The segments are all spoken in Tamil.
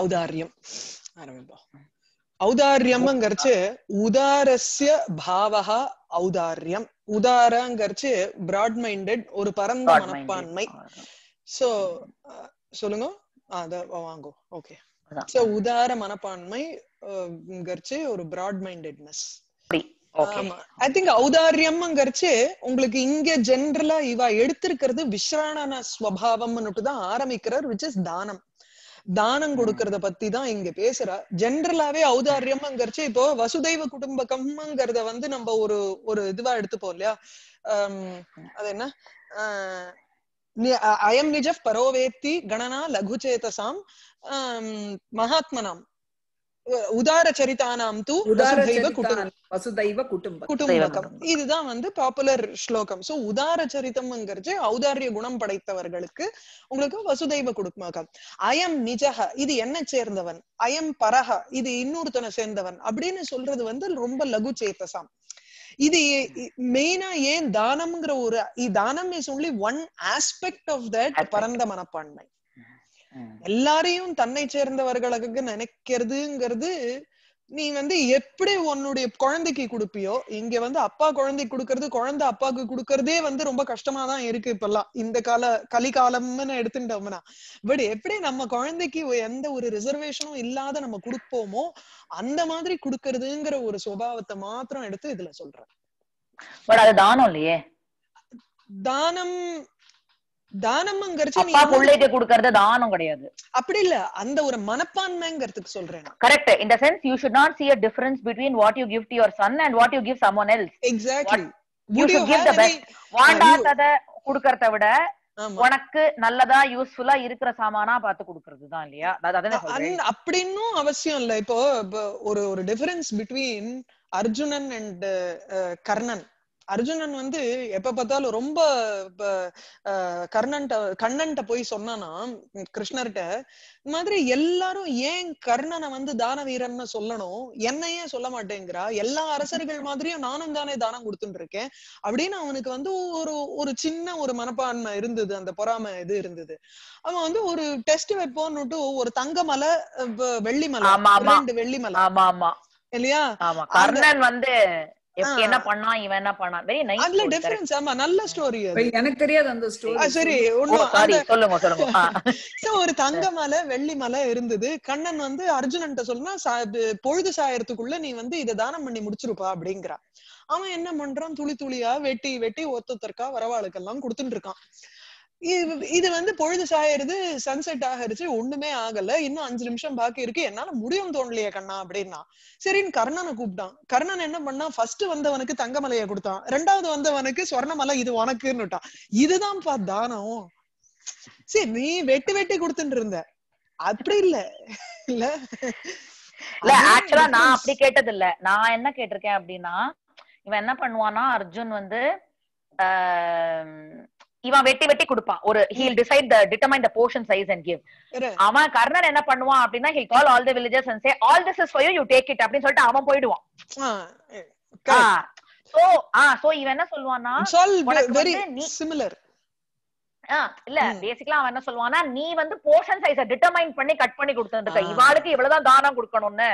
ஔதாரியம் ஆரம்பிப்போம் ஔதாரியம்ங்கிறச்சு உதாரஸ்ய பாவகா ஔதாரியம் உதாரங்கிறச்சு பிராட் மைண்டட் ஒரு பரந்த மனப்பான்மை சோ சொல்லுங்க வாங்கோ ஓகே சோ உதார மனப்பான்மை கர்ச்சு ஒரு பிராட் மைண்டட்னஸ் ஐ திங்க் ஔதாரியம்ங்கிறச்சு உங்களுக்கு இங்க ஜென்ரலா இவா எடுத்திருக்கிறது விஸ்ராணன ஸ்வபாவம்னுட்டு தான் ஆரம்பிக்கிறார் விச் இஸ் தானம் தானம் கொடுக்கறத பத்தி தான் இங்க பேசுறா ஜென்ரலாவே ஔதாரியம்ங்கிறச்சு இப்போ வசுதைவ குடும்பகம்ங்கிறத வந்து நம்ம ஒரு ஒரு இதுவா எடுத்துப்போம் இல்லையா அது என்ன அயம் நிஜ பரோவேத்தி கணனா லகுச்சேதசாம் மகாத்மனாம் உதார சரிதானாம் தூ உதாரைவ குடும்பம் வசுதைவ குடும்பம் குடும்பம் இதுதான் வந்து பாப்புலர் ஸ்லோகம் சோ உதார சரிதம்ங்கிறது ஔதாரிய குணம் படைத்தவர்களுக்கு உங்களுக்கு வசுதைவ குடும்பம் அயம் நிஜக இது என்ன சேர்ந்தவன் அயம் பரக இது இன்னொருத்தனை சேர்ந்தவன் அப்படின்னு சொல்றது வந்து ரொம்ப லகு சேத்தசாம் இது மெயினா ஏன் தானம்ங்கிற ஒரு தானம் is only one aspect of that பரந்த மனப்பான்மை எல்லாரையும் தன்னை சேர்ந்தவர்களுக்கு நினைக்கிறதுங்கிறது நீ வந்து எப்படி உன்னுடைய குழந்தைக்கு கொடுப்பியோ இங்க வந்து அப்பா குழந்தை கொடுக்கறது குழந்தை அப்பாவுக்கு கொடுக்கறதே வந்து ரொம்ப கஷ்டமா தான் இருக்கு இப்பெல்லாம் இந்த கால கலிகாலம்னு எடுத்துட்டோம்னா பட் எப்படி நம்ம குழந்தைக்கு எந்த ஒரு ரிசர்வேஷனும் இல்லாத நம்ம கொடுப்போமோ அந்த மாதிரி கொடுக்கறதுங்கிற ஒரு சுபாவத்தை மாத்திரம் எடுத்து இதுல சொல்றேன் தானம் இல்லையே தானம் தானம்ங்கிறது குடுக்கறது தானம் கிடையாது அப்படி இல்ல அந்த ஒரு சொல்றேன் correct sense you should between what you sun and what you குடுக்கறத விட உனக்கு நல்லதா யூஸ்ஃபுல்லா இருக்கிற சாமானா பாத்து குடுக்கறது தான் இல்லையா அப்படின்னு அவசியம் இல்ல இப்போ ஒரு ஒரு difference between Arjunan and Karnan Arjunan வந்து எப்ப பார்த்தாலும் ரொம்ப கர்ணன் கண்ணன்ட்ட போய் சொன்னானா கிருஷ்ணர்கிட்ட இந்த மாதிரி எல்லாரும் ஏன் கர்ணனை வந்து தான வீரன்னு சொல்லணும் என்ன ஏன் சொல்ல மாட்டேங்கிறா எல்லா அரசர்கள் மாதிரியும் நானும் தானே தானம் கொடுத்துட்டு இருக்கேன் அப்படின்னு அவனுக்கு வந்து ஒரு ஒரு சின்ன ஒரு மனப்பான்மை இருந்தது அந்த பொறாம இது இருந்தது அவன் வந்து ஒரு டெஸ்ட் வைப்போன்னு ஒரு தங்க மலை வெள்ளிமலை ரெண்டு இல்லையா கர்ணன் வந்து என்ன பண்ணா இவன் என்ன பண்ணா வெரி நைஸ் அதுல டிஃபரன்ஸ் ஆமா நல்ல ஸ்டோரி எனக்கு தெரியாது அந்த ஸ்டோரி சரி சொல்லுங்க சொல்லுங்க சோ ஒரு தங்க மலை வெள்ளி மலை இருந்தது கண்ணன் வந்து அர்ஜுனன்ட்ட சொன்னா பொழுது சாயறதுக்குள்ள நீ வந்து இத தானம் பண்ணி முடிச்சிருப்பா அப்படிங்கறா அவன் என்ன பண்றான் துளி துளியா வெட்டி வெட்டி ஒத்தொத்தருக்கா வரவாளுக்கெல்லாம் குடுத்துட்டு இருக்கான் இது வந்து பொழுது சாயிருது சன்செட் ஆகிருச்சு ஒண்ணுமே ஆகல இன்னும் அஞ்சு நிமிஷம் பாக்கி இருக்கு என்னால முடியும் தோணலையே கண்ணா அப்படின்னா சரின்னு கர்ணனை கூப்பிட்டான் கர்ணன் என்ன பண்ணா ஃபர்ஸ்ட் வந்தவனுக்கு தங்கமலையை கொடுத்தான் ரெண்டாவது வந்தவனுக்கு சொர்ணமலை இது உனக்குன்னுட்டான் இதுதான்ப்பா தானம் சரி நீ வெட்டி வெட்டி கொடுத்துட்டு இருந்த அப்படி இல்ல இல்ல இல்ல ஆக்சுவலா நான் அப்படி கேட்டது இல்ல நான் என்ன கேட்டிருக்கேன் அப்படின்னா இவன் என்ன பண்ணுவானா அர்ஜுன் வந்து இவன் வெட்டி வெட்டி கொடுப்பான் ஒரு he'll decide the determine the portion size and give அவன் கர்ணன் என்ன பண்ணுவான் அப்படின்னா he'll call all the villages and say all this is for you you take it அப்படின்னு சொல்லிட்டு அவன் போயிடுவான் சோ ஆ சோ இவன் என்ன சொல்வான்னா வெரி சிமிலர் இல்ல பேசிக்கலா அவன் என்ன சொல்வானா நீ வந்து போர்ஷன் சைஸ டிட்டர்மைன் பண்ணி கட் பண்ணி கொடுத்ததுக்கு இவாளுக்கு இவ்வளவுதான் தானம் கொடுக்கணும்னு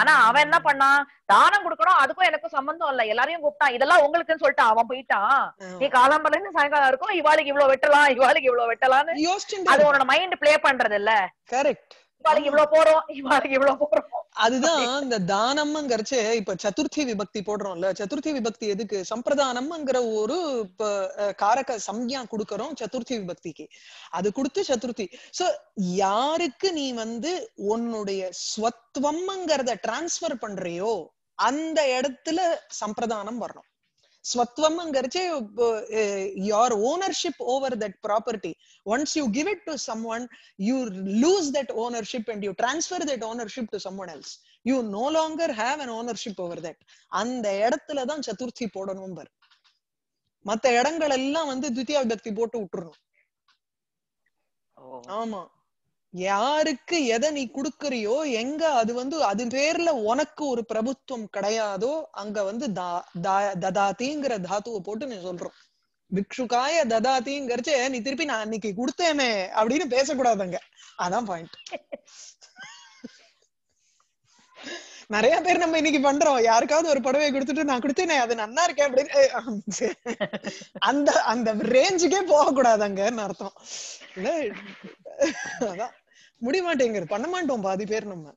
ஆனா அவன் என்ன பண்ணான் தானம் கொடுக்கணும் அதுக்கும் எனக்கும் சம்பந்தம் இல்ல எல்லாரையும் கூப்பிட்டான் இதெல்லாம் உங்களுக்குன்னு சொல்லிட்டு அவன் போயிட்டான் நீ காலாம்பரம் இருந்து சாயங்காலம் இருக்கும் இவாளுக்கு இவ்வளவு வெட்டலாம் இவாளுக்கு இவ்வளவு வெட்டலாம்னு அது உன்னோட மைண்ட் பிளே பண்றது இல்ல கரெக்ட் அதுதான் இந்த தானம்ங்கிறச்சு இப்ப சதுர்த்தி விபக்தி போடுறோம்ல சதுர்த்தி விபக்தி எதுக்கு சம்பிரதானம்ங்கிற ஒரு காரக சம்யா குடுக்கறோம் சதுர்த்தி விபக்திக்கு அது கொடுத்து சதுர்த்தி சோ யாருக்கு நீ வந்து உன்னுடைய ஸ்வத்வம்ங்கிறத டிரான்ஸ்பர் பண்றியோ அந்த இடத்துல சம்பிரதானம் வரணும் swatwamங்கிறச்சு your ownership over that property once you give it to someone you lose that ownership and you transfer that ownership to someone else you no longer have an ownership over that அந்த இடத்துல தான் சதுர்த்தி போடணும் பர் மத்த இடங்கள் எல்லாம் வந்து துத்தியா விபக்தி போட்டு விட்டுறணும் ஆமா யாருக்கு எதை நீ குடுக்கறியோ எங்க அது வந்து அது பேர்ல உனக்கு ஒரு பிரபுத்துவம் கிடையாதோ அங்க வந்து ததாத்திங்கிற தாத்துவ போட்டு நீ சொல்றோம் பிக்ஷுக்காய ததாத்திங்கிறச்சே நீ திருப்பி நான் அன்னைக்கு கொடுத்தேனே அப்படின்னு பேசக்கூடாதுங்க அதான் பாயிண்ட் நிறைய பேர் நம்ம இன்னைக்கு பண்றோம் யாருக்காவது ஒரு புடவை கொடுத்துட்டு நான் கொடுத்தேனே அது நல்லா இருக்கேன் அப்படின்னு அந்த அந்த ரேஞ்சுக்கே போக கூடாது அர்த்தம் அதான் முடிய பண்ண மாட்டோம் பாதி பேர் நம்ம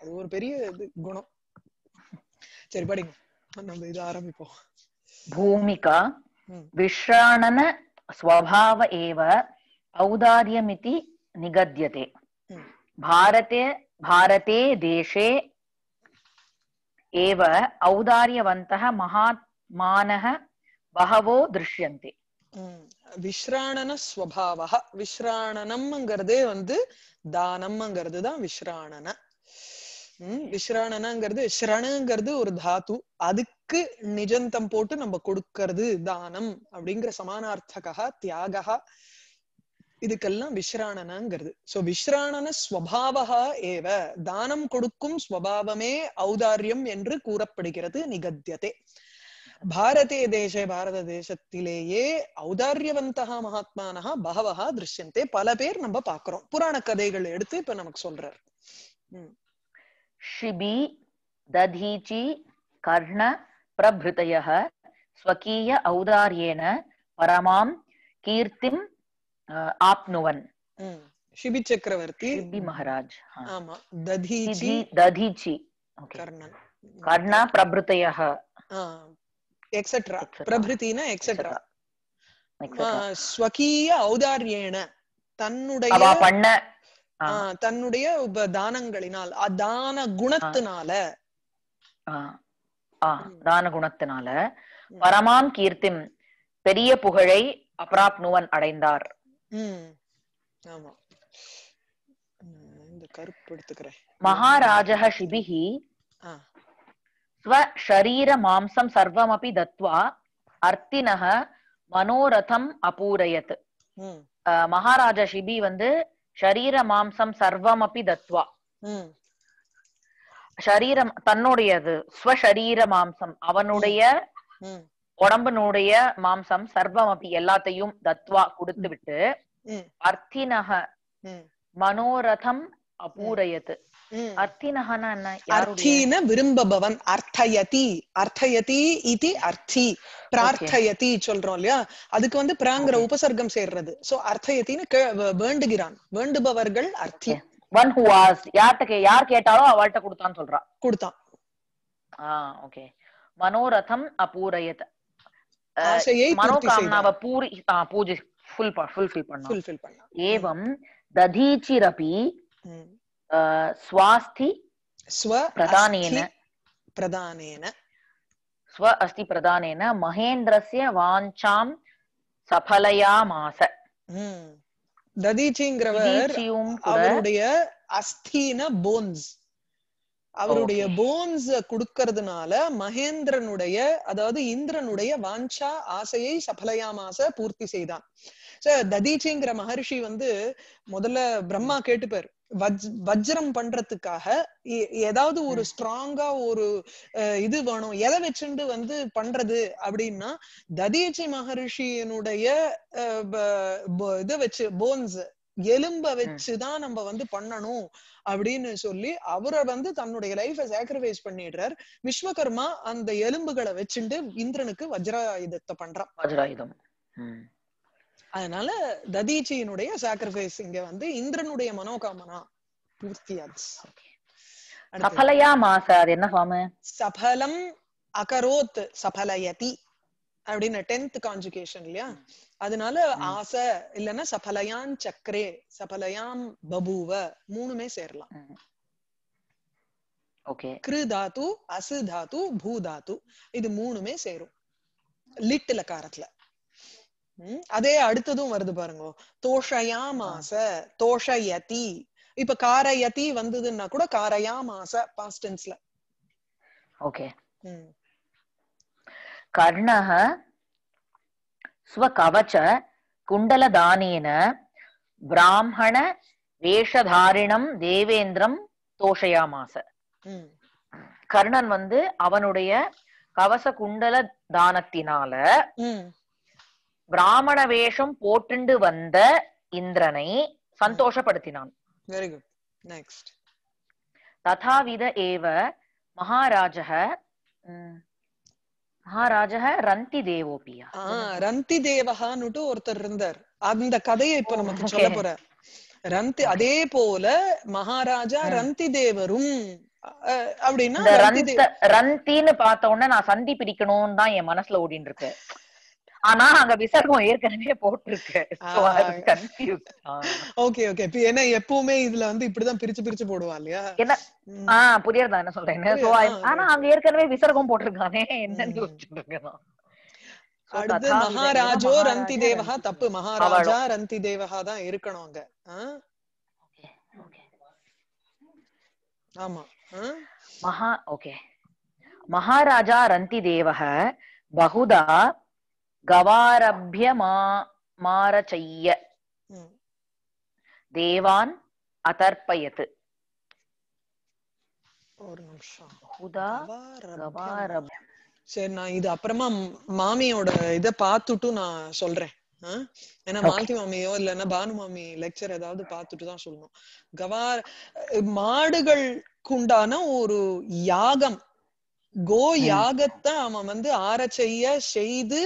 அது ஒரு பெரிய இது குணம் சரி படிங்க நம்ம இது ஆரம்பிப்போம் பூமிகா விஷ்ராணன ஸ்வபாவ ஏவ ஔதாரியமிதி నిగద్యతే பாரதே பாரதே தேசே ஏவ ఔదార్యవంతః మహాత్మానః பகவோ திருஷ்யந்தே விஸ்ராணன ஸ்வபாவா விஸ்ராணனம்ங்கிறதே வந்து தானம்ங்கிறது தான் விஸ்ராணன உம் விஸ்ராணனங்கிறது ஸ்ரணங்கிறது ஒரு தாத்து அதுக்கு நிஜந்தம் போட்டு நம்ம கொடுக்கறது தானம் அப்படிங்கிற சமானார்த்தகா தியாகா இதுக்கெல்லாம் விஸ்ராணனங்கிறது சோ விஸ்ராணன ஸ்வபாவா ஏவ தானம் கொடுக்கும் ஸ்வபாவமே ஔதாரியம் என்று கூறப்படுகிறது நிகத்தியதே பாரதே தேசே பாரத தேசத்திலேயே ஔதாரியவந்தக மகாத்மானஹா பகவா திருஷ்யந்தே பல பேர் நம்ம பாக்குறோம் புராண கதைகள் எடுத்து இப்ப நமக்கு சொல்றார் ஷிபி ததீச்சி கர்ண பிரபிருதய ஸ்வகீய ஔதாரியேன பரமாம் கீர்த்திம் ஆப்னுவன் ஷிபி சக்கரவர்த்தி ஷிபி மகாராஜ் ஆமா ததீச்சி ததீச்சி பிரபிருதய எக்ஸெட்ரா பிரபிருத்தின எக்ஸெட்ரா ஸ்வகீய ஔதாரியேன தன்னுடைய பண்ண தன்னுடைய தானங்களினால் அதான குணத்தினால தான குணத்தினால பரமாம் கீர்த்திம் பெரிய புகழை அப்ராப்னுவன் அடைந்தார் ஆமா இந்த கருப்பு எடுத்துக்கிறேன் மகாராஜக சிபிஹி ஸ்வரீர மாம்சம் சர்வமபி தத்வா அர்த்தினக மனோரதம் அபூரயத் மகாராஜா ஷிபி வந்து ஷரீர மாம்சம் சர்வம் அப்படி தத்வா ஷரீரம் தன்னுடையது ஸ்வஷரீர மாம்சம் அவனுடைய உடம்பனுடைய மாம்சம் சர்வம் அப்படி எல்லாத்தையும் தத்வா கொடுத்து விட்டு அர்த்தினக மனோரதம் அபூரயத்து அர்த்தினஹானா என்ன அர்த்தீன விரும்பபவன் அர்த்தயதி அர்த்தயதி இது அர்த்தி பிரார்த்தயதி சொல்றோம் இல்லையா அதுக்கு வந்து பிராங்கிற உபசர்க்கம் சேர்றது சோ அர்த்தயத்தின்னு வேண்டுகிறான் வேண்டுபவர்கள் அர்த்தி ஒன் ஹூ ஆஸ் யார்கிட்ட யார் கேட்டாலும் அவள்கிட்ட கொடுத்தான்னு சொல்றான் கொடுத்தான் ஆ ஓகே மனோரதம் அபூரயத் மனோகாமனாவை பூரி பூஜை ஃபுல் ஃபுல் ஃபுல்ஃபில் பண்ணா ஏவம் ததீச்சிரபி ஸ்வாஸ்தி स्वास्थि பிரதானேன प्रदानेन प्रदानेन स्व अस्ति प्रदानेन महेन्द्रस्य वाञ्छां सफलयामास ததீச்சிங்கிறவர் அவருடைய அஸ்தின போன்ஸ் அவருடைய போன்ஸ் கொடுக்கறதுனால மகேந்திரனுடைய அதாவது இந்திரனுடைய வாஞ்சா ஆசையை சபலயாமாச பூர்த்தி செய்தான் ததீச்சிங்கிற மகர்ஷி வந்து முதல்ல பிரம்மா கேட்டுப்பாரு வஜ்ரம் பண்றதுக்காக ஏதாவது ஒரு ஸ்ட்ராங்கா ஒரு இது வேணும் எதை வச்சுண்டு வந்து பண்றது அப்படின்னா ததியச்சி மகரிஷியினுடைய இதை வச்சு போன்ஸ் எலும்ப வச்சுதான் நம்ம வந்து பண்ணணும் அப்படின்னு சொல்லி அவரை வந்து தன்னுடைய லைஃப சாக்ரிஃபைஸ் பண்ணிடுறார் விஸ்வகர்மா அந்த எலும்புகளை வச்சுட்டு இந்திரனுக்கு வஜ்ராயுதத்தை பண்றான் வஜ்ராயுதம் அதனால ததீச்சியினுடைய சாக்ரிஃபைஸ் இங்க வந்து இந்திரனுடைய மனோகாமனா பூர்த்தியாச்சு சபலையா மாச அது என்ன ஃபார்ம் சபலம் அகரோத் சபலயதி அப்படின்னு டென்த் கான்ஜுகேஷன் இல்லையா அதனால ஆசை இல்லைன்னா சபலயான் சக்ரே சபலயாம் பபுவ மூணுமே சேரலாம் ஓகே கிரு தாத்து அசு தாத்து பூ தாத்து இது மூணுமே சேரும் லிட்டுல காரத்துல அதே அடுத்ததும் வருது பாருங்க தோஷயாமாச தோஷயதி இப்ப காரயதி வந்ததுன்னா கூட காரயாமாச பாஸ்ட் டென்ஸ்ல ஓகே கர்ணஹ குண்டல குண்டலதானேன பிராமண வேஷதாரிணம் தேவேந்திரம் தோஷயாமாச கர்ணன் வந்து அவனுடைய கவச குண்டல தானத்தினால பிராமண வேஷம் போட்டுண்டு வந்த இந்திரனை சந்தோஷப்படுத்தினான் வெரி குட் நெக்ஸ்ட் ததாவித ஏவ மகாராஜக மகாராஜக ரந்தி தேவோபியா ரந்தி தேவகான்னுட்டு ஒருத்தர் இருந்தார் அந்த கதையை இப்ப நமக்கு சொல்ல போறார் ரந்தி அதே போல மகாராஜா ரந்தி தேவரும் அப்படின்னா ரந்தின்னு பார்த்த உடனே நான் சந்தி பிரிக்கணும்னு தான் என் மனசுல ஓடிட்டு இருக்கேன் ஆனா அங்க விசர்க்கம் ஏற்கனவே போட்டிருக்கு ஓகே ஓகே என்ன எப்பவுமே இதுல வந்து இப்படிதான் பிரிச்சு பிரிச்சு போடுவா இல்லையா என்ன ஆஹ் புரியறதா என்ன சொல்றேன் ஆனா அங்க ஏற்கனவே விசர்க்கம் போட்டிருக்கானே என்னன்னு யோசிச்சுட்டு அடுத்து மகாராஜோ ரந்தி தேவஹா தப்பு மகாராஜா ரந்தி தேவஹா தான் இருக்கணும் அங்க ஆமா மகா ஓகே மகாராஜா ரந்தி தேவஹ பகுதா கவாரபிய மா மாரச்சைய தேவான் அதர்ப்பயத்து ஒரு நிமிஷம் சரி நான் இது அப்புறமா மாமியோட இத பாத்துட்டு நான் சொல்றேன் ஏன்னா மாலதி மாமியோ இல்லன்னா பானு மாமி லெக்சர் ஏதாவது பார்த்துட்டு தான் சொல்லணும் மாடுகள் குண்டான ஒரு யாகம் கோ யாகத்தை அவன் வந்து ஆரச்சைய செய்து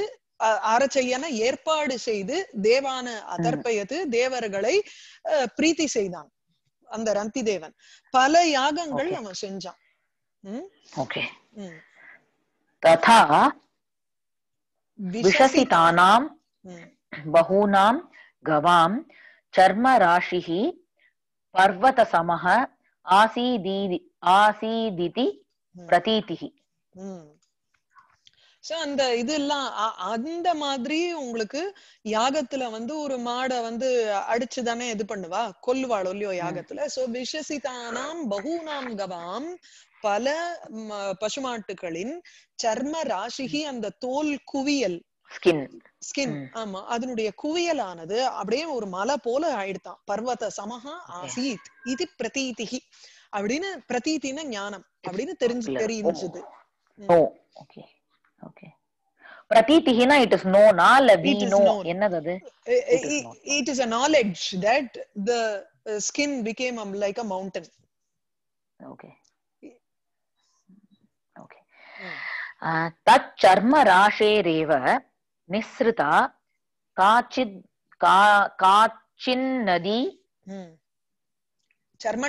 ஆரச்சையன ஏற்பாடு செய்து தேவான அதற்பயது தேவர்களை பிரீத்தி செய்தான் அந்த ரந்தி தேவன் பல யாகங்கள் அவன் செஞ்சான் ததா கவாம் சர்ம கவாம் பர்வத சமஹ ஆசீதி ஆசீதிதி प्रतीतिः சோ அந்த இது எல்லாம் அந்த மாதிரி உங்களுக்கு யாகத்துல வந்து ஒரு மாடை வந்து அடிச்சு தானே இது பண்ணுவா கொல்லுவாள் இல்லையோ யாகத்துல சோ விஷசிதானாம் பகூனாம் கவாம் பல பசுமாட்டுகளின் சர்ம ராசிகி அந்த தோல் குவியல் ஸ்கின் ஆமா அதனுடைய குவியலானது அப்படியே ஒரு மலை போல ஆயிடுதான் பர்வத சமஹா ஆசீத் இது பிரதீதிகி அப்படின்னு பிரதீத்தின ஞானம் அப்படின்னு தெரிஞ்சு தெரிஞ்சது ஓகே பிரதீதிஹினா இட் இஸ் நோனா இல்ல வி நோ என்னது அது it is a knowledge that the uh, skin became like a mountain okay okay தத் சர்ம ராஷேரேவ நிஸ்ருதா காச்சித் காச்சின் நதி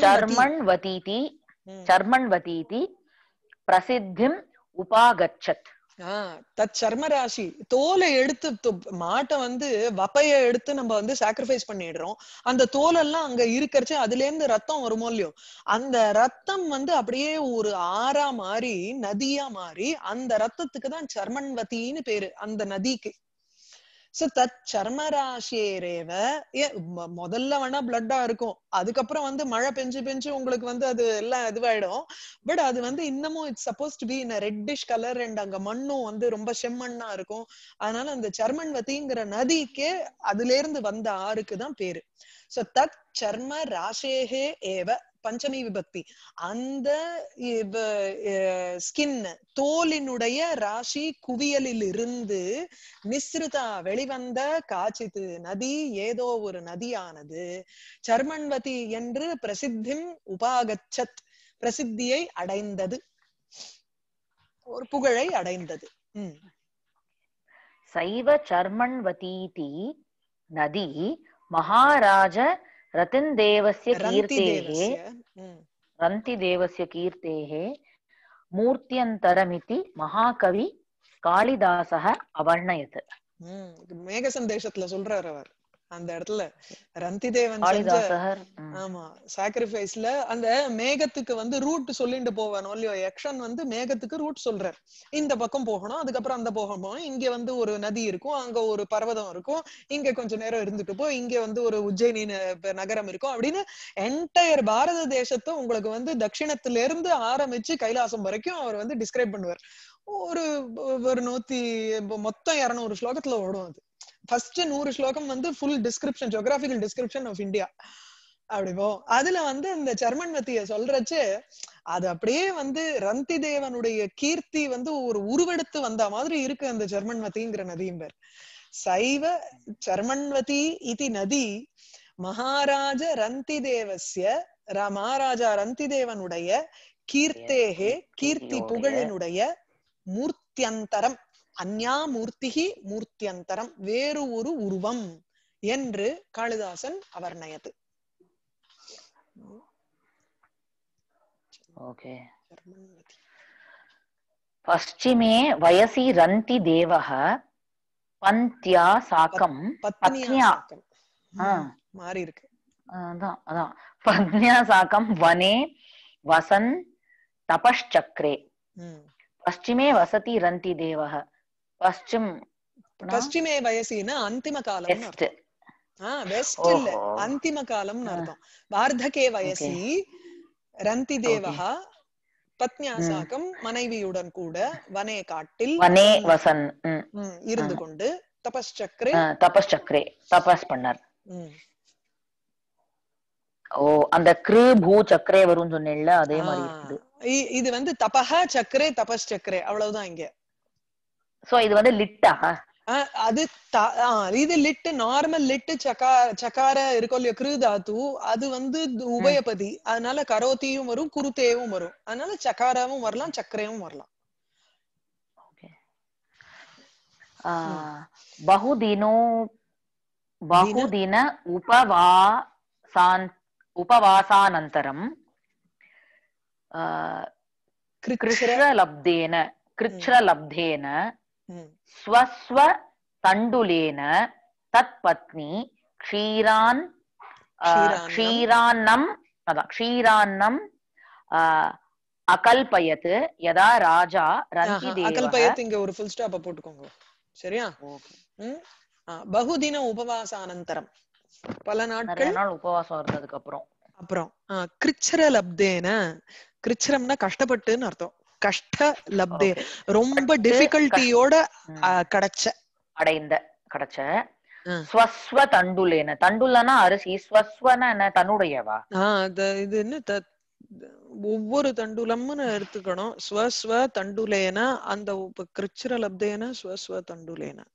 சர்மன் வதீதி சர்மன் வதீதி பிரசித்திம் உபாகச்சத் தத் சர்மராசி தோலை எடுத்து மாட்டை வந்து வப்பைய எடுத்து நம்ம வந்து சாக்ரிஃபைஸ் பண்ணிடுறோம் அந்த தோலெல்லாம் அங்க இருக்கிறச்சு அதுல இருந்து ரத்தம் வருமோ இல்லையோ அந்த ரத்தம் வந்து அப்படியே ஒரு ஆறா மாறி நதியா மாறி அந்த ரத்தத்துக்கு தான் சர்மன்வத்தின்னு பேரு அந்த நதிக்கு சோ தத் சர்மராசியரேவ முதல்ல வேணா பிளட்டா இருக்கும் அதுக்கப்புறம் வந்து மழை பெஞ்சு பெஞ்சு உங்களுக்கு வந்து அது எல்லாம் இதுவாயிடும் பட் அது வந்து இன்னமும் it's supposed to be in reddish colour and அங்க மண்ணும் வந்து ரொம்ப செம்மண்ணா இருக்கும் அதனால அந்த சர்மன்வதிங்கிற நதிக்கே அதுல இருந்து வந்த ஆறுக்கு தான் பேரு சோ தத் சர்ம ராசேகே ஏவ பஞ்சமி விபக்தி அந்த ஸ்கின் தோலினுடைய ராசி குவியலில் இருந்து மிஸ்ருதா வெளிவந்த காச்சித்து நதி ஏதோ ஒரு நதியானது சர்மன்வதி என்று பிரசித்தி உபாகச்சத் பிரசித்தியை அடைந்தது ஒரு புகழை அடைந்தது சைவ சர்மன்வதீதி நதி மகாராஜ रतिन् देवस्य कीर्तेः रन्तिदेवस्य कीर्तेः मूर्त्यन्तरमिति महाकवि காளிதாசக அவர்ணயத் மேக சந்தேஷத்துல சொல்றாரு அவர் அந்த இடத்துல ரந்திதேவன் ஆமா சாக்ரிஃபைஸ்ல அந்த மேகத்துக்கு வந்து ரூட் சொல்லிட்டு போவானோ இல்லையோ வந்து மேகத்துக்கு ரூட் சொல்ற இந்த பக்கம் போகணும் அதுக்கப்புறம் அந்த போக போகணும் இங்க வந்து ஒரு நதி இருக்கும் அங்க ஒரு பர்வதம் இருக்கும் இங்க கொஞ்ச நேரம் இருந்துட்டு போ இங்க வந்து ஒரு உஜ்ஜயினி நகரம் இருக்கும் அப்படின்னு என்டையர் பாரத தேசத்தை உங்களுக்கு வந்து தட்சிணத்துல இருந்து ஆரம்பிச்சு கைலாசம் வரைக்கும் அவர் வந்து டிஸ்கிரைப் பண்ணுவார் ஒரு ஒரு நூத்தி மொத்தம் இருநூறு ஸ்லோகத்துல ஓடும் அது ஃபர்ஸ்ட் நூறு ஸ்லோகம் வந்து full description geographical description of India அப்படி போகும் அதுல வந்து இந்த சர்மன் மத்திய சொல்றச்சு அது அப்படியே வந்து ரந்தி தேவனுடைய கீர்த்தி வந்து ஒரு உருவெடுத்து வந்த மாதிரி இருக்கு அந்த ஜெர்மன் மத்திங்கிற நதியும் பேர் சைவ சர்மன்வதி இது நதி மகாராஜ ரந்தி தேவசிய மகாராஜா ரந்தி தேவனுடைய கீர்த்தேகே கீர்த்தி புகழினுடைய மூர்த்தியந்தரம் அந்யா மூர்த்திகி மூர்த்தியந்தரம் வேறு ஒரு உருவம் என்று காளிதாசன் அவர்ணயது ஓகே பஷ்டிமே வயசி ரந்தி தேவக பந்தியா சாக்கம் பத்னியா மாறி இருக்கு அதான் அதான் பத்னியா சாக்கம் வனே வசன் தபஷ்சக்ரே பஷ்டிமே வசதி ரந்தி தேவக பஸ்டிம் பஸ்டிமே வயசினா அந்திம காலம் வெஸ்ட் இல்ல அந்திம காலம் அர்த்தம் வார்த்தகே வயசி ரந்தி தேவஹா பத்னியா மனைவியுடன் கூட வனே காட்டில் வனே வசன் இருந்து கொண்டு தபஸ் சக்கரே தபஸ் சக்கரே தபஸ் பண்ணார் ஓ அந்த கிரு பூ சக்கரே வரும்னு சொன்னேன்ல அதே மாதிரி இது வந்து தபஹ சக்கரே தபஸ் சக்கரே அவ்வளவுதான் இங்க சோ இது வந்து லிட்டா அது இது லிட் நார்மல் லிட் சக்கார இருக்கோ இல்லையோ கிரு தாத்து அது வந்து உபயபதி அதனால கரோத்தியும் வரும் குருத்தேவும் வரும் அதனால சக்காராவும் வரலாம் சக்கரையும் வரலாம் பகுதினோ பகுதின உபவாசான் உபவாசானந்தரம் கிருஷ்ணலப்தேன கிருஷ்ணலப்தேன ஸ்வஸ்வ தண்டுலேன தத் பத்னி க்ஷீரான் க்ஷீரான்னம் அதான் க்ஷீரான்னம் அகல்பயத்து யதா ராஜா ரந்தி தேவ அகல்பயத் இங்க ஒரு ஃபுல் ஸ்டாப் போட்டுக்கோங்க சரியா பகுதின உபவாச அனந்தரம் பல நாட்கள் நாள் உபவாசம் இருந்ததுக்கு அப்புறம் அப்புறம் கிரிச்சர லப்தேன கிரிச்சரம்னா கஷ்டப்பட்டுன்னு அர்த்தம் கஷ்ட லப்தே ரொம்ப டிஃபிகல்ட்டியோட கிடைச்ச அடைந்த கிடைச்ச ஸ்வஸ்வ தண்டுலேன தண்டுலனா அரிசி ஸ்வஸ்வனா என்ன தன்னுடையவா இது என்ன ஒவ்வொரு தண்டுலம்னு எடுத்துக்கணும் ஸ்வஸ்வ தண்டுலேனா அந்த கிருச்சிர லப்தேன ஸ்வஸ்வ தண்டுலேனா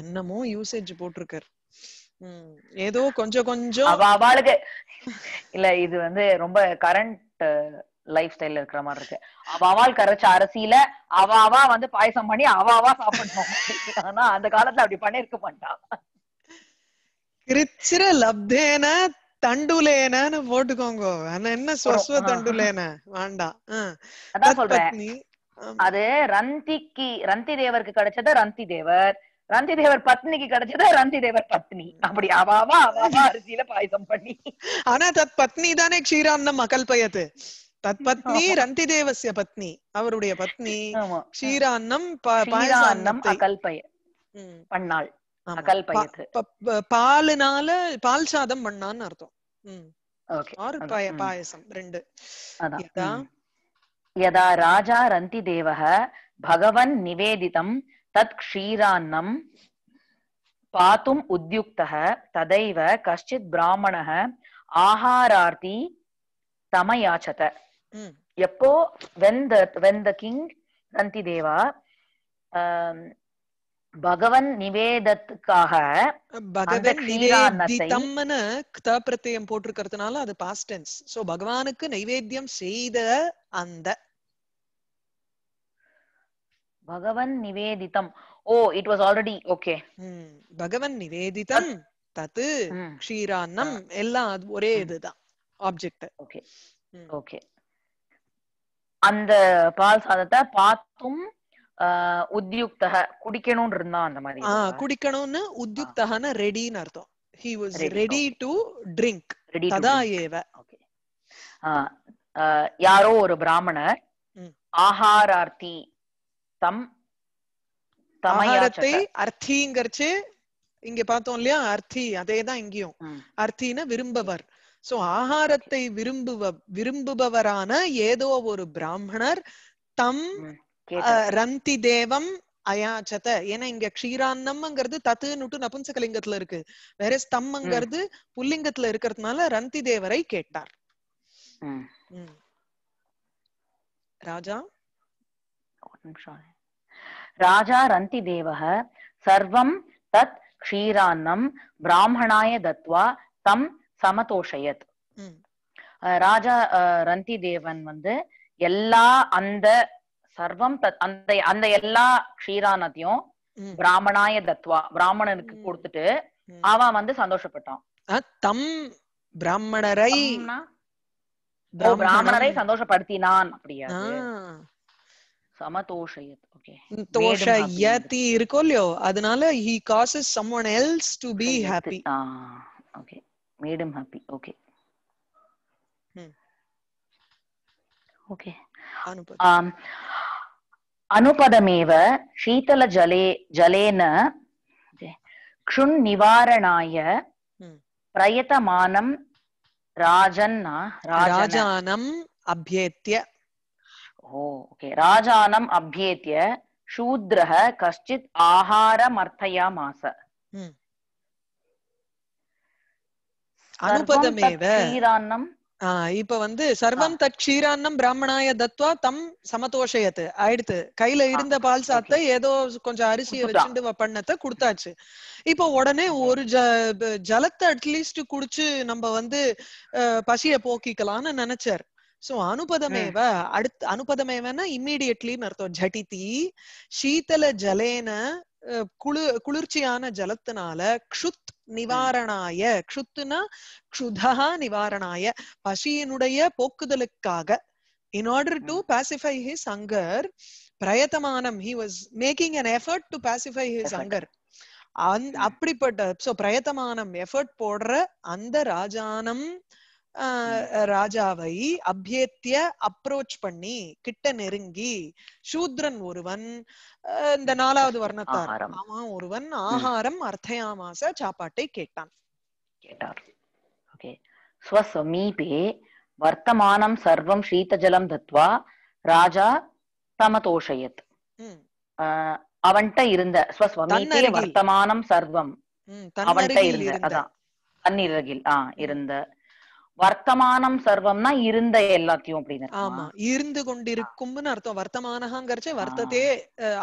என்னமோ யூசேஜ் போட்டிருக்காரு ஏதோ கொஞ்சம் கொஞ்சம் அவளுக்கு இல்ல இது வந்து ரொம்ப கரண்ட் லைஃப் ஸ்டைல்ல இருக்கிற மாதிரி இருக்கு அவாவால் அவால் கரைச்ச அரிசியில அவாவா வந்து பாயசம் பண்ணி அவாவா அவா சாப்பிடணும் ஆனா அந்த காலத்துல அப்படி பண்ணிருக்க மாட்டான் கிரிச்சிர லப்தேன தண்டுலேனன்னு போட்டுக்கோங்க என்ன ஸ்வஸ்வ தண்டுலேன வேண்டாம் அதான் சொல்றேன் அது ரந்திக்கு ரந்தி தேவருக்கு கிடைச்சது ரந்தி தேவர் ரந்தி தேவர் பத்னிக்கு கிடைச்சது ரந்தி தேவர் பத்னி அப்படி அவாவா அவாவா அரிசியில பாயசம் பண்ணி ஆனா தத் பத்னி தானே க்ஷீரான்னம் அகல்பயத்து தத்பத்னி ரந்தி தேவசிய பத்னி அவருடைய பத்னி க்ஷீரான்னம் பாயசான்னம் அகல்பய பண்ணாள் பாலுனால பால் சாதம் பண்ணான்னு அர்த்தம் ஆறு பாய பாயசம் ரெண்டு யதா ராஜா ரந்தி தேவக பகவன் நிவேதிதம் தத் க்ஷீரான்னம் பாத்தும் ததைவ கஷ்டித் ஆஹாரார்த்தி எப்போ வென் கிங் நந்தி தேவா பகவன் நிவேதத்துக்காக பகவன் நிவேதிதம்னு த பிரத்யம் போட்டிருக்கிறதுனால அது பாஸ்ட் டென்ஸ் சோ பகவானுக்கு நைவேத்தியம் செய்த அந்த பகவன் நிவேதிதம் oh it was already okay பகவன் நிவேதிதம் தத்து க்ஷீரான்னம் எல்லாம் ஒரே இதுதான் ஆப்ஜெக்ட் ஓகே ஓகே அந்த பால் சாதத்தை பார்த்தும் உத்யுக்தக குடிக்கணும்னு இருந்தான் அந்த மாதிரி குடிக்கணும்னு உத்யுக்தகன ரெடின்னு அர்த்தம் he was ready to drink ததா ஏவ யாரோ ஒரு பிராமணர் ஆஹாரார்த்தி தம் தமயத்தை அர்த்திங்கறச்சு இங்க பார்த்தோம் இல்லையா அர்த்தி அதேதான் தான் இங்கேயும் அர்த்தின விரும்பவர் சோ ஆகாரத்தை விரும்புவ விரும்புபவரான ஏதோ ஒரு பிராமணர் தம் ரந்தி தேவம் அயாச்சத ஏன்னா இங்க தத்துன்னுட்டு நபுன்சகலிங்கத்துல இருக்கு வேற ஸ்தம்ங்கிறது புல்லிங்கத்துல இருக்கிறதுனால ரந்தி தேவரை கேட்டார் ராஜா ராஜா ரந்தி தேவக சர்வம் தத் க்ஷீரான்னம் பிராமணாய தத்வா தம் சமதோஷயத் ராஜா ரந்தி தேவன் வந்து எல்லா அந்த சர்வம் அந்த அந்த எல்லா க்ஷீரானதையும் பிராமணாய தத்வா பிராமணனுக்கு கொடுத்துட்டு அவன் வந்து சந்தோஷப்பட்டான் தம் பிராமணரை பிராமணரை சந்தோஷப்படுத்தினான் அப்படியா சமதோஷயத் ஓகே தோஷயதி இருக்கோ இல்லையோ அதனால he causes someone else to be happy okay made him happy okay hmm. okay um अनुपदमेव शीतलजले जलेन क्षुण्निवारणाय प्रयतमानं राजन् राजानम् अभ्येत्य ओ ओके राजानम् अभ्येत्य शूद्रः कश्चित् आहारमर्थयामास hmm. அனுபதமேவ க்ஷீரான்னம் இப்ப வந்து சர்வம் தட் க்ஷீரான்னம் பிராமணாய தத்வா தம் சமதோஷயத்து ஆயிடுத்து கையில இருந்த பால் சாத்த ஏதோ கொஞ்சம் அரிசிய வச்சுட்டு பண்ணத்தை கொடுத்தாச்சு இப்போ உடனே ஒரு ஜ ஜலத்தை அட்லீஸ்ட் குடிச்சு நம்ம வந்து பசிய போக்கிக்கலாம்னு நினைச்சார் சோ அனுபதமேவ அடுத்து அனுபதமேவனா இம்மீடியட்லின்னு அர்த்தம் ஜட்டிதி சீத்தல ஜலேன குளு குளிர்ச்சியான ஜலத்தினால க்ஷுத் நிவாரணாய க்ஷுத்துனா க்ஷுதா நிவாரணாய பசியினுடைய போக்குதலுக்காக in order to pacify his hunger prayatamanam he was making an effort to pacify his hunger அப்படிப்பட்ட சோ பிரயத்தமானம் எஃபர்ட் போடுற அந்த ராஜானம் ராஜாவை அபியத்திய அப்ரோச் பண்ணி கிட்ட நெருங்கி சூத்ரன் ஒருவன் இந்த நாலாவது வர்ணத்தார் அவன் ஒருவன் ஆகாரம் அர்த்தயாமாச சாப்பாட்டை கேட்டான் கேட்டார் ஓகே ஸ்வசமீபே வர்த்தமானம் சர்வம் ஸ்ரீதஜலம் தத்வா ராஜா தமதோஷயத் அவன்கிட்ட இருந்த ஸ்வஸ்வமீபே வர்த்தமானம் சர்வம் அவன்கிட்ட இருந்த அதான் தன்னிறகில் ஆஹ் இருந்த வர்த்தமானம் சர்வம்னா இருந்த எல்லாத்தையும் அப்படின்னு ஆமா இருந்து கொண்டிருக்கும்னு அர்த்தம் வர்த்தமானஹாங்கிறச்சே வர்த்ததே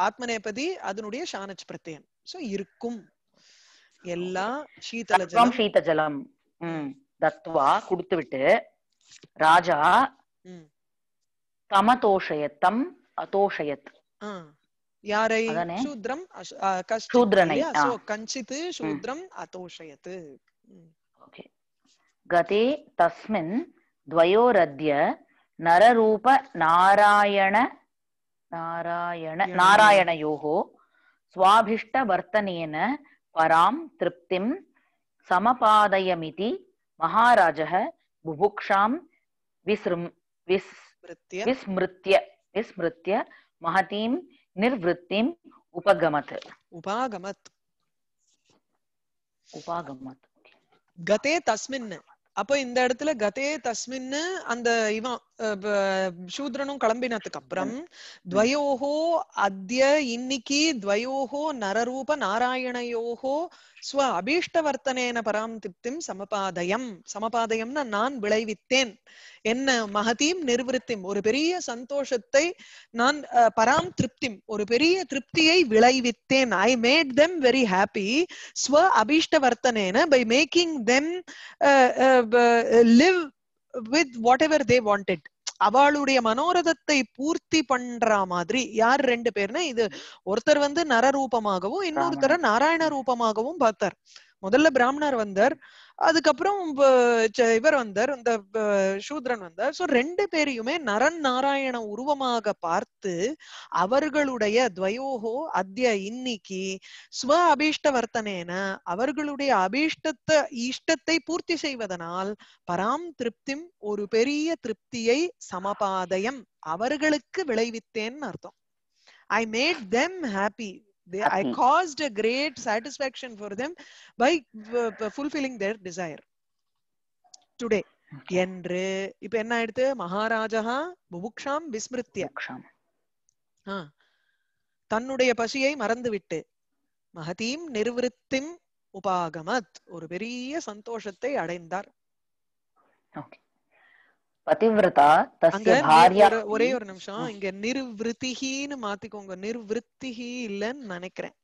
ஆத்மநேபதி அதனுடைய சானச் பிரத்யன் சோ இருக்கும் எல்லா சீதல ஜலம் சீத குடுத்து விட்டு ராஜா தமதோஷயத்தம் அதோஷயத் யாரை சூத்ரம் சூத்ரனை கஞ்சித்து சூத்ரம் அதோஷயத்து ஓகே गते तस्मिन् द्वयोरद्य नररूप नारायण नारायण नारायणयोः स्वाभिष्टवर्तनेन परां तृप्तिं समपादयमिति महाराजः बुभुक्षां विसृम् विस्मृत्य विस्मृत्य महतीं निर्वृत्तिम् उपगमत् उपागमत् उपागमत् गते तस्मिन् அப்போ இந்த இடத்துல கதே தஸ்மின்னு அந்த இவன் சூத்ரனும் கிளம்பினதுக்கு அப்புறம் துவயோகோ அத்திய இன்னைக்கு துவயோகோ நரரூப நாராயணையோகோ ஸ்வ அபீஷ்டவர்த்தனேன பராம் திருப்திம் சமபாதயம் சமபாதயம்னா நான் விளைவித்தேன் என்ன மகதியும் நிர்வத்திம் ஒரு பெரிய சந்தோஷத்தை நான் பராம் திருப்திம் ஒரு பெரிய திருப்தியை விளைவித்தேன் I made them very happy ஸ்வ அபீஷ்டவர்த்தனேன by making them live with whatever they wanted அவளுடைய மனோரதத்தை பூர்த்தி பண்ற மாதிரி யார் ரெண்டு பேர்னா இது ஒருத்தர் வந்து நர ரூபமாகவும் இன்னொருத்தர நாராயண ரூபமாகவும் பார்த்தார் முதல்ல பிராமணர் வந்தார் அதுக்கப்புறம் இவர் வந்தார் இந்த சூத்ரன் வந்தார் சோ ரெண்டு பேரையுமே நரன் நாராயண உருவமாக பார்த்து அவர்களுடைய துவயோகோ அத்திய இன்னைக்கு ஸ்வ அபீஷ்ட வர்த்தனேன அவர்களுடைய அபீஷ்டத்தை இஷ்டத்தை பூர்த்தி செய்வதனால் பராம் திருப்தி ஒரு பெரிய திருப்தியை சமபாதயம் அவர்களுக்கு விளைவித்தேன்னு அர்த்தம் I made them happy they i caused a great satisfaction for them by uh, uh, fulfilling their desire today என்று இப்ப என்ன ஆயிடுது மகாராஜா புபுக்ஷாம் விஸ்மிருத்திய தன்னுடைய பசியை மறந்துவிட்டு மகதீம் நிர்வத்திம் உபாகமத் ஒரு பெரிய சந்தோஷத்தை அடைந்தார் ஓகே பதிவிரதா தஸ்ய பாரியா ஒரே ஒரு நிமிஷம் இங்க நிர்விருத்திகின்னு மாத்திக்கோங்க நிர்விருத்திகி இல்லன்னு நினைக்கிறேன்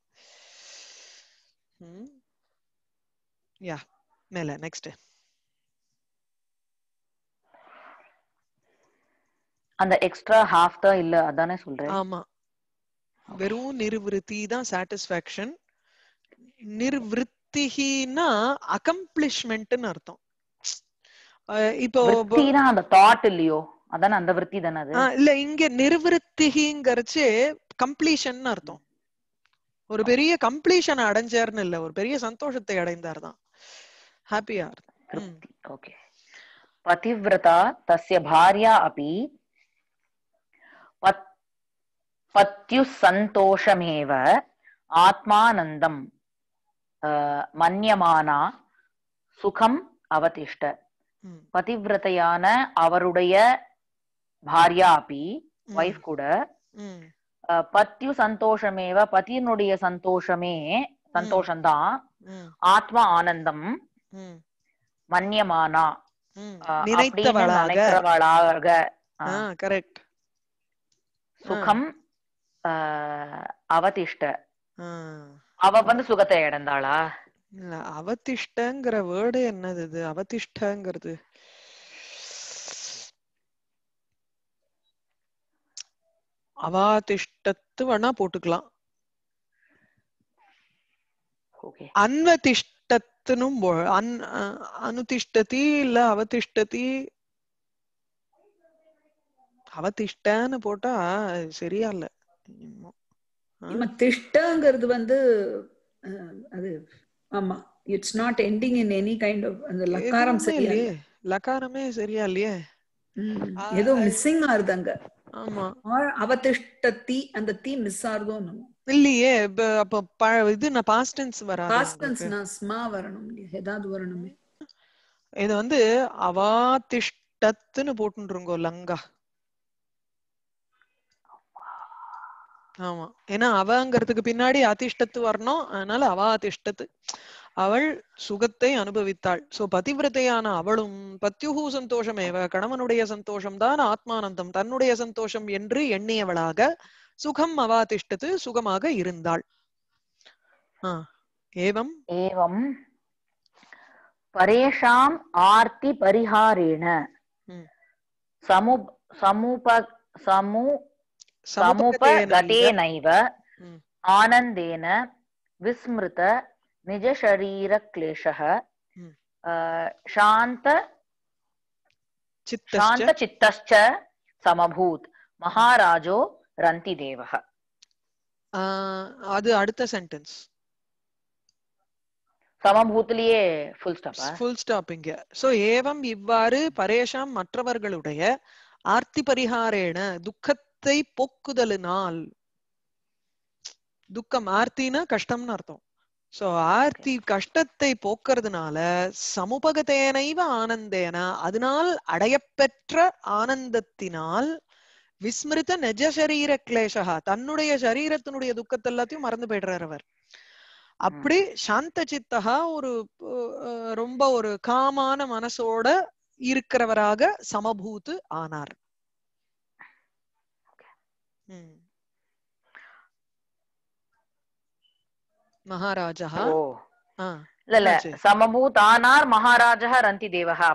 யா மேல நெக்ஸ்ட் அந்த எக்ஸ்ட்ரா ஹாஃப் தான் இல்ல அதானே சொல்றேன் ஆமா வெறும் நிர்விருத்தி தான் சாட்டிஸ்ஃபேக்ஷன் நிர்விருத்திகின்னா அகம்ப்ளிஷ்மெண்ட்னு அர்த்தம் இப்போ அந்த தாட் இல்லையோ அதான் அந்த விருத்தி தானே அது இல்ல இங்க நிர்விருத்திங்கிறச்சு கம்ப்ளீஷன் அர்த்தம் ஒரு பெரிய கம்ப்ளீஷன் அடைஞ்சார்னு இல்ல ஒரு பெரிய சந்தோஷத்தை அடைந்தார் தான் ஹாப்பியா ஓகே பதிவிரதா தஸ்ய பாரியா அபி பத்யு சந்தோஷமேவ ஆத்மானந்தம் மன்யமானா சுகம் அவதிஷ்ட பதிவிரதையான அவருடைய பாரியா அப்பி வைஃப் கூட பத்யு சந்தோஷமேவ பதியனுடைய சந்தோஷமே சந்தோஷம்தான் ஆத்மா ஆனந்தம் மன்னியமானா நினைக்கிறவளாக கரெக்ட் சுகம் அவதிஷ்ட அவ வந்து சுகத்தை இழந்தாளா இல்ல அவதிஷ்டங்கிற வேர்டு என்னது இது அவதிஷ்டங்கிறது அவாதிஷ்டத்து வேணா போட்டுக்கலாம் அன்வதிஷ்டத்துனும் அன் அனுதிஷ்டதி இல்ல அவதிஷ்டதி அவதிஷ்டன்னு போட்டா சரியா இல்ல திஷ்டங்கிறது வந்து அது ஆமா it's not ending in any kind of அந்த லக்காரம் சரியா லக்காரமே சரியா இல்லையே ஏதோ மிஸ்ஸிங் ஆறுது அங்க ஆமா அவதிஷ்ட தீ அந்த தீ மிஸ் ஆறுதோ நம்ம இல்லையே அப்ப இது நான் பாஸ்ட் டென்ஸ் வரா பாஸ்ட் டென்ஸ் நான் ஸ்மா வரணும் ஏதாவது வரணுமே இது வந்து அவாதிஷ்டத்துன்னு போட்டுருங்கோ லங்கா ஆமா ஏன்னா அவங்கிறதுக்கு பின்னாடி அதிஷ்டத்து வரணும் அதனால அவ அதிஷ்டத்து அவள் சுகத்தை அனுபவித்தாள் சோ பதிவிரதையான அவளும் பத்யுகு சந்தோஷமேவ கணவனுடைய சந்தோஷம் தான் ஆத்மானந்தம் தன்னுடைய சந்தோஷம் என்று எண்ணியவளாக சுகம் அவாதிஷ்டத்து சுகமாக இருந்தாள் ஏவம் ஏவம் பரேஷாம் ஆர்த்தி பரிஹாரேண சமு சமூப சமூ समुपगतेनैव आनन्देन विस्मृत निजशरीरक्लेशः शान्त शान्तचित्तश्च समभूत् மகாராஜோ ரந்தி தேவக அது அடுத்த சென்டென்ஸ் சமபூத்திலேயே ஃபுல் ஸ்டாப் ஃபுல் ஸ்டாப் இங்க சோ ஏவம் இவ்வாறு பரேஷாம் மற்றவர்களுடைய ஆர்த்தி பரிகாரேன துக்கத் துக்கத்தை போக்குதலினால் துக்கம் ஆர்த்தினா கஷ்டம்னு அர்த்தம் சோ ஆர்த்தி கஷ்டத்தை போக்குறதுனால சமுபகத்தேனைவ ஆனந்தேன அதனால் அடையப்பெற்ற ஆனந்தத்தினால் விஸ்மிருத நெஜ சரீர கிளேஷகா தன்னுடைய சரீரத்தினுடைய துக்கத்தை எல்லாத்தையும் மறந்து போயிடுறார் அவர் அப்படி சாந்த சித்தகா ஒரு ரொம்ப ஒரு காமான மனசோட இருக்கிறவராக சமபூத்து ஆனார் மகாராஜா இல்ல இல்ல சமபூதானார் மகாராஜா ரந்தி தேவஹா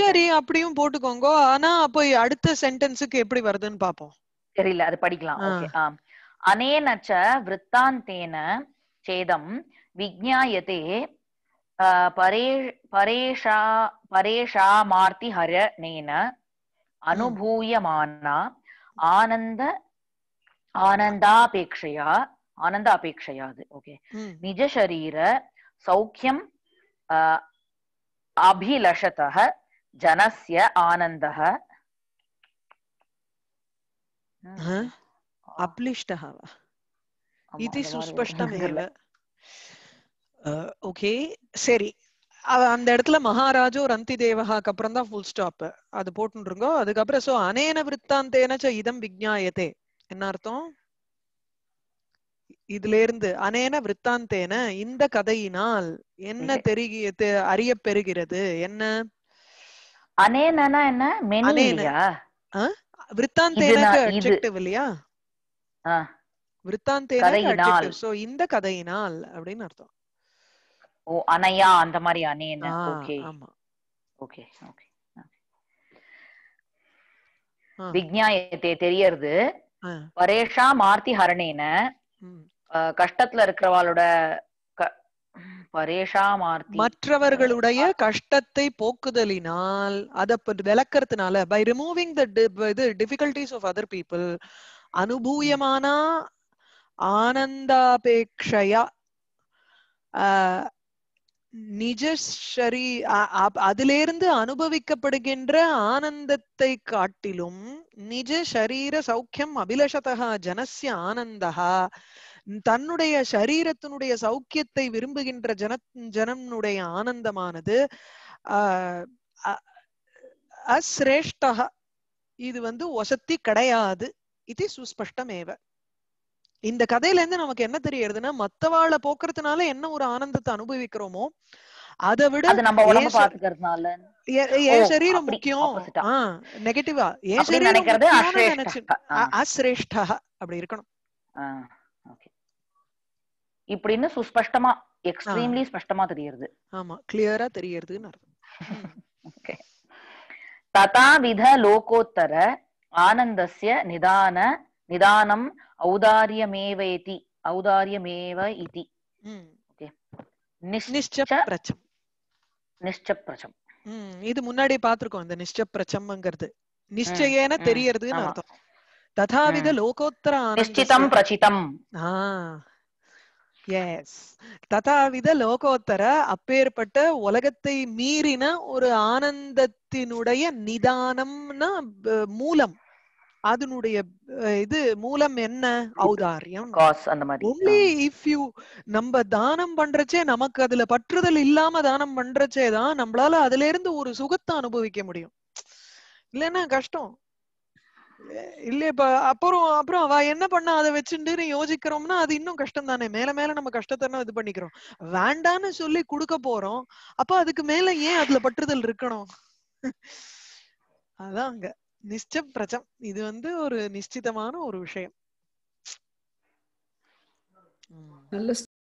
சரி அப்படியும் போட்டுக்கோங்க ஆனா அப்போ அடுத்த சென்டென்ஸுக்கு எப்படி வருதுன்னு பாப்போம் தெரியல அது படிக்கலாம் அனேனச்ச சேதம் பரேஷா பரேஷாமார்த்தி ஹரணேன அனுபூயமானா ஆனந்த ಆನಂದಾಪೇಕ್ಷೆಯ ಆನಂದಾಪೇಕ್ಷೆಯ ಅದು ಓಕೆ ನಿಜ ಶರೀರ ಸೌಖ್ಯಂ ಅಭಿಲಷತಃ इति सुस्पष्टमेव ஓகே சரி அந்த இடத்துல மகாராஜோ ரந்தி தேவகாக்கு அப்புறம் தான் ஃபுல் ஸ்டாப் அது போட்டுருங்கோ அதுக்கப்புறம் சோ அனேன விற்த்தாந்தேன இதம் விஜாயத்தே என்ன அர்த்தம் இதுல இருந்து அனேன விற்த்தாந்தேன இந்த கதையினால் என்ன தெரிய அறிய பெறுகிறது என்ன அனேனா என்ன இல்லையா சோ இந்த கதையினால் அப்படின்னு அர்த்தம் ஓ அனையா அந்த மாதிரி அனேனா ஓகே ஆமா ஓகே ஓகே விக்ஞாயத்தை தெரியறது பரேஷா மார்த்தி ஹரணேன கஷ்டத்துல இருக்கிறவாளோட பரேஷா மார்த்தி மற்றவர்களுடைய கஷ்டத்தை போக்குதலினால் அத விளக்கறதுனால பை ரிமூவிங் த இது டிஃபிகல்டிஸ் ஆஃப் அதர் பீப்புள் அனுபூயமானா ஆனந்தாபேக்ஷயா நிஜ சரி அதிலிருந்து அனுபவிக்கப்படுகின்ற ஆனந்தத்தை காட்டிலும் நிஜ ஷரீர சௌக்கியம் அபிலஷதா ஜனசிய ஆனந்தா தன்னுடைய சரீரத்தினுடைய சௌக்கியத்தை விரும்புகின்ற ஜன ஜனனுடைய ஆனந்தமானது அஸ்ரேஷ்டா இது வந்து ஒசத்தி கிடையாது இது சுஸ்பஷ்டமேவை இந்த கதையில இருந்து நமக்கு என்ன தெரியறதுன்னா மத்தவாள போக்குறதுனால என்ன ஒரு ஆனந்தத்தை அனுபவிக்கிறோமோ அதை விட என் சரீரம் முக்கியம் ஆஹ் நெகட்டிவா என் சரீரம் நினைச்சு அஸ்ரேஷ்டா அப்படி இருக்கணும் இப்படின்னு சுஸ்பஷ்டமா எக்ஸ்ட்ரீம்லி ஸ்பஷ்டமா தெரியுது ஆமா கிளியரா தெரியுதுன்னு அர்த்தம் ததா வித லோகோத்தர ஆனந்தஸ்ய நிதான நிதானம் ஔதாரியமேவேதி ஔதாரியமேவ இதி ஓகே இது முன்னாடி இந்த ததாவித லோகோத்தர நிஷ்டிதம் பிரச்சிதம் எஸ் ததாவித லோகோத்தர அப்பேற்பட்ட உலகத்தை மீறின ஒரு ஆனந்தத்தினுடைய நிதானம்னா மூலம் அதனுடைய இது மூலம் என்ன ஔதாரியம் ஒன்லி இஃப் யூ நம்ம தானம் பண்றச்சே நமக்கு அதுல பற்றுதல் இல்லாம தானம் பண்றச்சே தான் நம்மளால அதுல இருந்து ஒரு சுகத்தை அனுபவிக்க முடியும் இல்லன்னா கஷ்டம் இல்லையப்பா அப்புறம் அப்புறம் அவ என்ன பண்ணா அதை வச்சுட்டு யோசிக்கிறோம்னா அது இன்னும் கஷ்டம் தானே மேல மேல நம்ம கஷ்டத்தை இது பண்ணிக்கிறோம் வேண்டான்னு சொல்லி கொடுக்க போறோம் அப்ப அதுக்கு மேல ஏன் அதுல பற்றுதல் இருக்கணும் அதான் அங்க பிரச்சம் இது வந்து ஒரு நிச்சிதமான ஒரு விஷயம் நல்ல